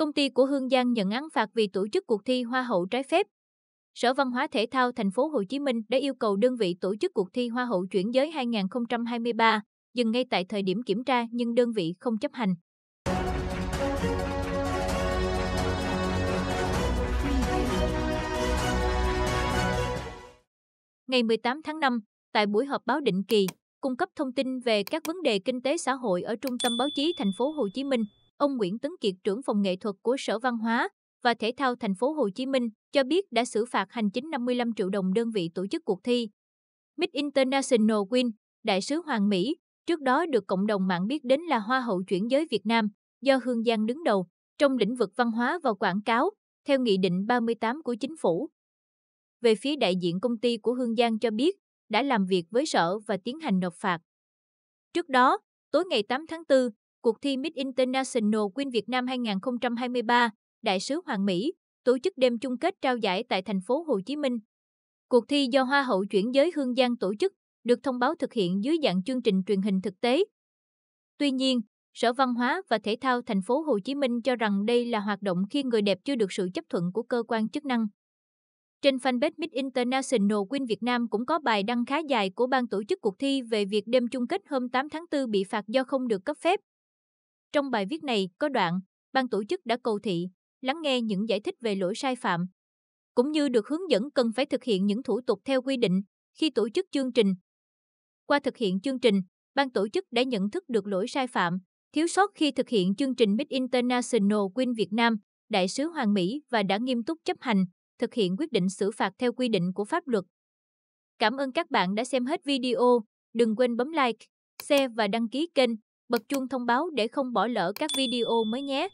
Công ty của Hương Giang nhận án phạt vì tổ chức cuộc thi Hoa hậu trái phép. Sở Văn hóa Thể thao Thành phố Hồ Chí Minh đã yêu cầu đơn vị tổ chức cuộc thi Hoa hậu chuyển giới 2023 dừng ngay tại thời điểm kiểm tra nhưng đơn vị không chấp hành. Ngày 18 tháng 5, tại buổi họp báo định kỳ, cung cấp thông tin về các vấn đề kinh tế xã hội ở Trung tâm báo chí Thành phố Hồ Chí Minh, ông Nguyễn Tấn Kiệt trưởng phòng nghệ thuật của Sở Văn hóa và Thể thao thành phố Hồ Chí Minh cho biết đã xử phạt hành chính 55 triệu đồng đơn vị tổ chức cuộc thi. Miss International Queen, đại sứ Hoàng Mỹ, trước đó được cộng đồng mạng biết đến là Hoa hậu chuyển giới Việt Nam, do Hương Giang đứng đầu, trong lĩnh vực văn hóa và quảng cáo, theo Nghị định 38 của Chính phủ. Về phía đại diện công ty của Hương Giang cho biết, đã làm việc với sở và tiến hành nộp phạt. Trước đó, tối ngày 8 tháng 4, cuộc thi Miss International Queen Việt Nam 2023, Đại sứ Hoàng Mỹ, tổ chức đêm chung kết trao giải tại thành phố Hồ Chí Minh. Cuộc thi do Hoa hậu chuyển giới Hương Giang tổ chức, được thông báo thực hiện dưới dạng chương trình truyền hình thực tế. Tuy nhiên, Sở Văn hóa và Thể thao thành phố Hồ Chí Minh cho rằng đây là hoạt động khi người đẹp chưa được sự chấp thuận của cơ quan chức năng. Trên fanpage Miss International Queen Việt Nam cũng có bài đăng khá dài của ban tổ chức cuộc thi về việc đêm chung kết hôm 8 tháng 4 bị phạt do không được cấp phép. Trong bài viết này có đoạn, ban tổ chức đã cầu thị, lắng nghe những giải thích về lỗi sai phạm, cũng như được hướng dẫn cần phải thực hiện những thủ tục theo quy định khi tổ chức chương trình. Qua thực hiện chương trình, ban tổ chức đã nhận thức được lỗi sai phạm, thiếu sót khi thực hiện chương trình Mid International Queen Việt Nam, Đại sứ Hoàng Mỹ và đã nghiêm túc chấp hành, thực hiện quyết định xử phạt theo quy định của pháp luật. Cảm ơn các bạn đã xem hết video, đừng quên bấm like, share và đăng ký kênh bật chuông thông báo để không bỏ lỡ các video mới nhé.